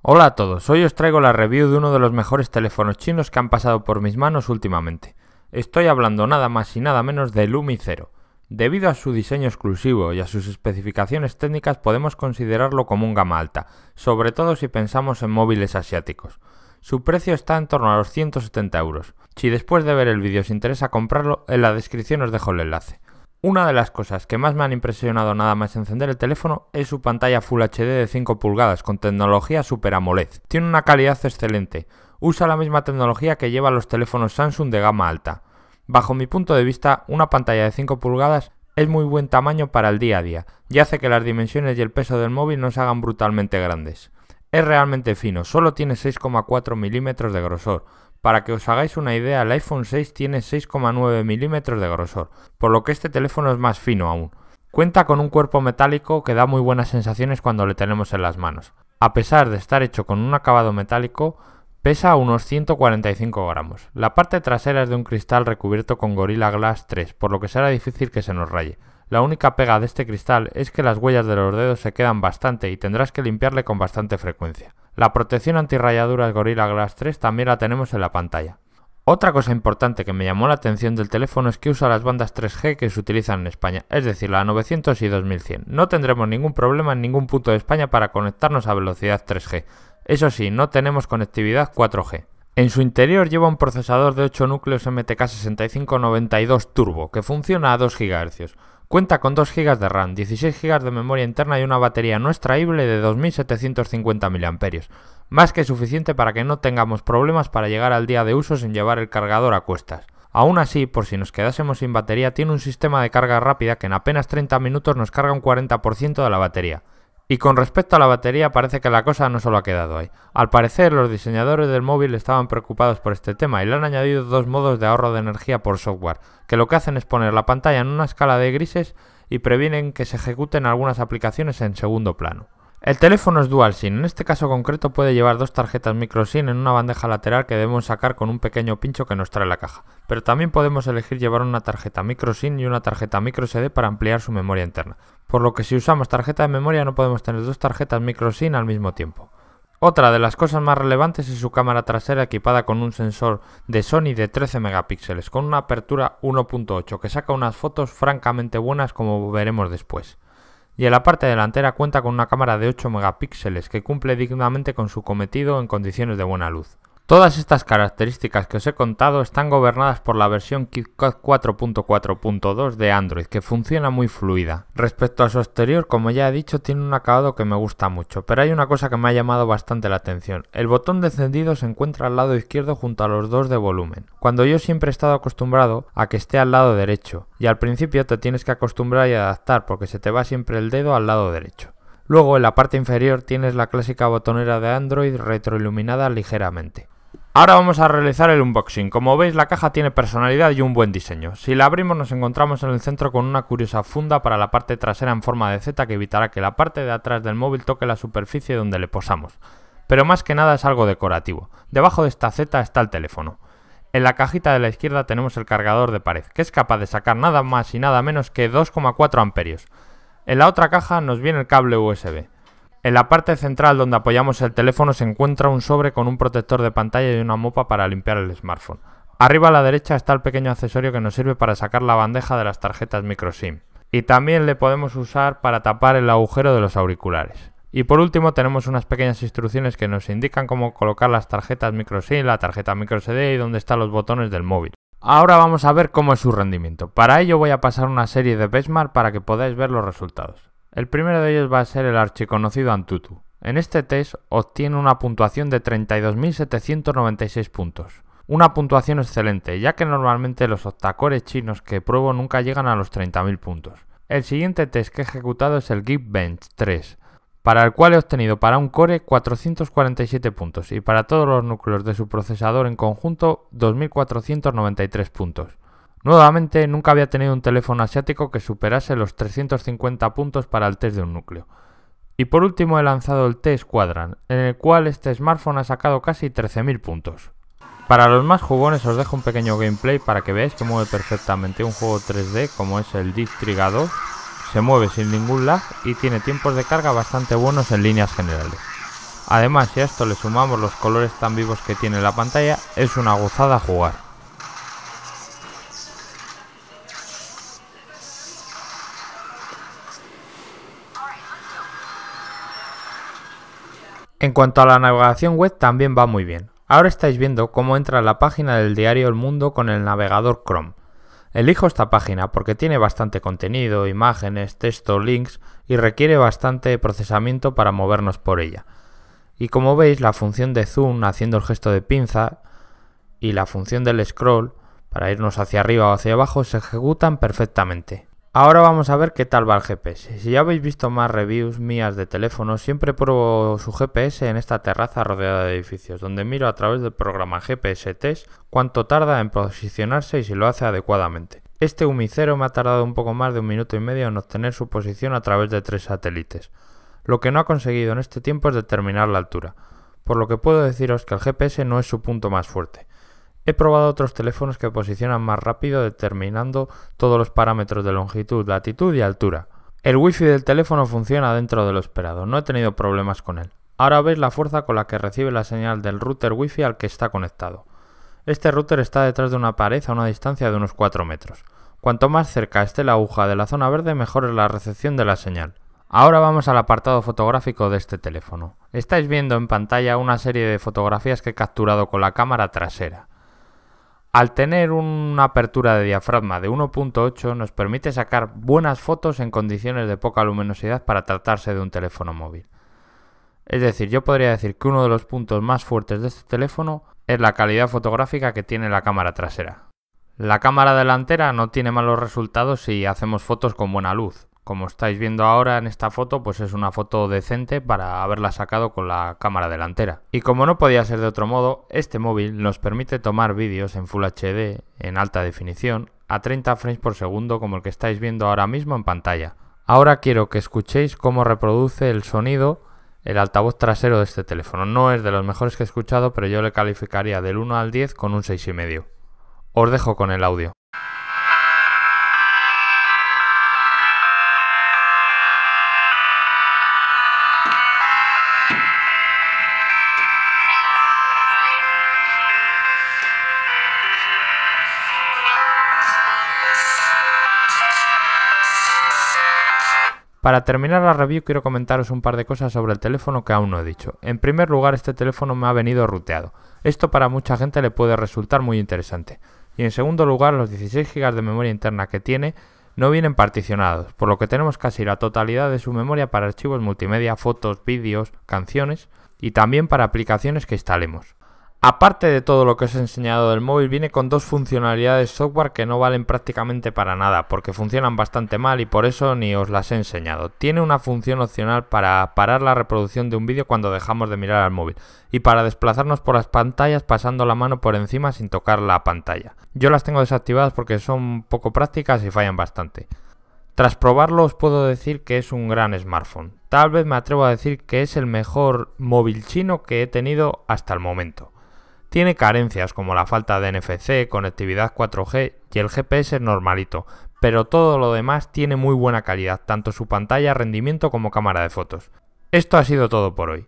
Hola a todos, hoy os traigo la review de uno de los mejores teléfonos chinos que han pasado por mis manos últimamente. Estoy hablando nada más y nada menos del Lumi Zero. Debido a su diseño exclusivo y a sus especificaciones técnicas podemos considerarlo como un gama alta, sobre todo si pensamos en móviles asiáticos. Su precio está en torno a los 170 euros. Si después de ver el vídeo os interesa comprarlo, en la descripción os dejo el enlace. Una de las cosas que más me han impresionado nada más encender el teléfono es su pantalla Full HD de 5 pulgadas con tecnología Super AMOLED. Tiene una calidad excelente, usa la misma tecnología que lleva los teléfonos Samsung de gama alta. Bajo mi punto de vista, una pantalla de 5 pulgadas es muy buen tamaño para el día a día y hace que las dimensiones y el peso del móvil no se hagan brutalmente grandes. Es realmente fino, solo tiene 6,4 milímetros de grosor, para que os hagáis una idea, el iPhone 6 tiene 6,9 milímetros de grosor, por lo que este teléfono es más fino aún. Cuenta con un cuerpo metálico que da muy buenas sensaciones cuando le tenemos en las manos. A pesar de estar hecho con un acabado metálico, Pesa unos 145 gramos. La parte trasera es de un cristal recubierto con Gorilla Glass 3, por lo que será difícil que se nos raye. La única pega de este cristal es que las huellas de los dedos se quedan bastante y tendrás que limpiarle con bastante frecuencia. La protección antirrayaduras Gorilla Glass 3 también la tenemos en la pantalla. Otra cosa importante que me llamó la atención del teléfono es que usa las bandas 3G que se utilizan en España, es decir, la 900 y 2100. No tendremos ningún problema en ningún punto de España para conectarnos a velocidad 3G, eso sí, no tenemos conectividad 4G. En su interior lleva un procesador de 8 núcleos MTK6592 Turbo que funciona a 2 GHz. Cuenta con 2 GB de RAM, 16 GB de memoria interna y una batería no extraíble de 2750 mAh, más que suficiente para que no tengamos problemas para llegar al día de uso sin llevar el cargador a cuestas. Aún así, por si nos quedásemos sin batería, tiene un sistema de carga rápida que en apenas 30 minutos nos carga un 40% de la batería. Y con respecto a la batería, parece que la cosa no solo ha quedado ahí. Al parecer, los diseñadores del móvil estaban preocupados por este tema y le han añadido dos modos de ahorro de energía por software, que lo que hacen es poner la pantalla en una escala de grises y previenen que se ejecuten algunas aplicaciones en segundo plano. El teléfono es dual SIM. En este caso concreto puede llevar dos tarjetas micro SIM en una bandeja lateral que debemos sacar con un pequeño pincho que nos trae la caja. Pero también podemos elegir llevar una tarjeta micro SIM y una tarjeta micro SD para ampliar su memoria interna. Por lo que si usamos tarjeta de memoria no podemos tener dos tarjetas micro SIM al mismo tiempo. Otra de las cosas más relevantes es su cámara trasera equipada con un sensor de Sony de 13 megapíxeles con una apertura 1.8 que saca unas fotos francamente buenas como veremos después y en la parte delantera cuenta con una cámara de 8 megapíxeles que cumple dignamente con su cometido en condiciones de buena luz. Todas estas características que os he contado están gobernadas por la versión KitKat 4.4.2 de Android, que funciona muy fluida. Respecto a su exterior, como ya he dicho, tiene un acabado que me gusta mucho, pero hay una cosa que me ha llamado bastante la atención. El botón de encendido se encuentra al lado izquierdo junto a los dos de volumen, cuando yo siempre he estado acostumbrado a que esté al lado derecho, y al principio te tienes que acostumbrar y adaptar porque se te va siempre el dedo al lado derecho. Luego en la parte inferior tienes la clásica botonera de Android retroiluminada ligeramente. Ahora vamos a realizar el unboxing. Como veis la caja tiene personalidad y un buen diseño. Si la abrimos nos encontramos en el centro con una curiosa funda para la parte trasera en forma de Z que evitará que la parte de atrás del móvil toque la superficie donde le posamos. Pero más que nada es algo decorativo. Debajo de esta Z está el teléfono. En la cajita de la izquierda tenemos el cargador de pared, que es capaz de sacar nada más y nada menos que 2,4 amperios. En la otra caja nos viene el cable USB. En la parte central donde apoyamos el teléfono se encuentra un sobre con un protector de pantalla y una mopa para limpiar el smartphone. Arriba a la derecha está el pequeño accesorio que nos sirve para sacar la bandeja de las tarjetas microSIM. Y también le podemos usar para tapar el agujero de los auriculares. Y por último tenemos unas pequeñas instrucciones que nos indican cómo colocar las tarjetas microSIM, la tarjeta microSD y dónde están los botones del móvil. Ahora vamos a ver cómo es su rendimiento. Para ello voy a pasar una serie de benchmark para que podáis ver los resultados. El primero de ellos va a ser el archiconocido Antutu. En este test obtiene una puntuación de 32.796 puntos. Una puntuación excelente, ya que normalmente los octacores chinos que pruebo nunca llegan a los 30.000 puntos. El siguiente test que he ejecutado es el Geekbench 3, para el cual he obtenido para un core 447 puntos y para todos los núcleos de su procesador en conjunto 2.493 puntos. Nuevamente, nunca había tenido un teléfono asiático que superase los 350 puntos para el test de un núcleo. Y por último he lanzado el T Squadron, en el cual este smartphone ha sacado casi 13.000 puntos. Para los más jugones os dejo un pequeño gameplay para que veáis que mueve perfectamente un juego 3D como es el Distriga 2, se mueve sin ningún lag y tiene tiempos de carga bastante buenos en líneas generales. Además si a esto le sumamos los colores tan vivos que tiene la pantalla, es una gozada jugar. En cuanto a la navegación web también va muy bien. Ahora estáis viendo cómo entra la página del diario El Mundo con el navegador Chrome. Elijo esta página porque tiene bastante contenido, imágenes, texto, links y requiere bastante procesamiento para movernos por ella. Y como veis, la función de zoom haciendo el gesto de pinza y la función del scroll para irnos hacia arriba o hacia abajo se ejecutan perfectamente. Ahora vamos a ver qué tal va el GPS. Si ya habéis visto más reviews mías de teléfonos, siempre pruebo su GPS en esta terraza rodeada de edificios, donde miro a través del programa GPS Test cuánto tarda en posicionarse y si lo hace adecuadamente. Este humicero me ha tardado un poco más de un minuto y medio en obtener su posición a través de tres satélites. Lo que no ha conseguido en este tiempo es determinar la altura, por lo que puedo deciros que el GPS no es su punto más fuerte. He probado otros teléfonos que posicionan más rápido determinando todos los parámetros de longitud, latitud y altura. El wifi del teléfono funciona dentro de lo esperado, no he tenido problemas con él. Ahora veis la fuerza con la que recibe la señal del router wifi al que está conectado. Este router está detrás de una pared a una distancia de unos 4 metros. Cuanto más cerca esté la aguja de la zona verde, mejor es la recepción de la señal. Ahora vamos al apartado fotográfico de este teléfono. Estáis viendo en pantalla una serie de fotografías que he capturado con la cámara trasera. Al tener una apertura de diafragma de 1.8 nos permite sacar buenas fotos en condiciones de poca luminosidad para tratarse de un teléfono móvil. Es decir, yo podría decir que uno de los puntos más fuertes de este teléfono es la calidad fotográfica que tiene la cámara trasera. La cámara delantera no tiene malos resultados si hacemos fotos con buena luz, como estáis viendo ahora en esta foto, pues es una foto decente para haberla sacado con la cámara delantera. Y como no podía ser de otro modo, este móvil nos permite tomar vídeos en Full HD, en alta definición, a 30 frames por segundo como el que estáis viendo ahora mismo en pantalla. Ahora quiero que escuchéis cómo reproduce el sonido el altavoz trasero de este teléfono. No es de los mejores que he escuchado, pero yo le calificaría del 1 al 10 con un 6,5. Os dejo con el audio. Para terminar la review quiero comentaros un par de cosas sobre el teléfono que aún no he dicho. En primer lugar, este teléfono me ha venido ruteado. Esto para mucha gente le puede resultar muy interesante. Y en segundo lugar, los 16 GB de memoria interna que tiene no vienen particionados, por lo que tenemos casi la totalidad de su memoria para archivos multimedia, fotos, vídeos, canciones y también para aplicaciones que instalemos. Aparte de todo lo que os he enseñado del móvil, viene con dos funcionalidades software que no valen prácticamente para nada, porque funcionan bastante mal y por eso ni os las he enseñado. Tiene una función opcional para parar la reproducción de un vídeo cuando dejamos de mirar al móvil y para desplazarnos por las pantallas pasando la mano por encima sin tocar la pantalla. Yo las tengo desactivadas porque son poco prácticas y fallan bastante. Tras probarlo os puedo decir que es un gran smartphone. Tal vez me atrevo a decir que es el mejor móvil chino que he tenido hasta el momento. Tiene carencias como la falta de NFC, conectividad 4G y el GPS normalito, pero todo lo demás tiene muy buena calidad, tanto su pantalla, rendimiento como cámara de fotos. Esto ha sido todo por hoy.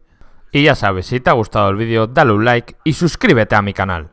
Y ya sabes, si te ha gustado el vídeo, dale un like y suscríbete a mi canal.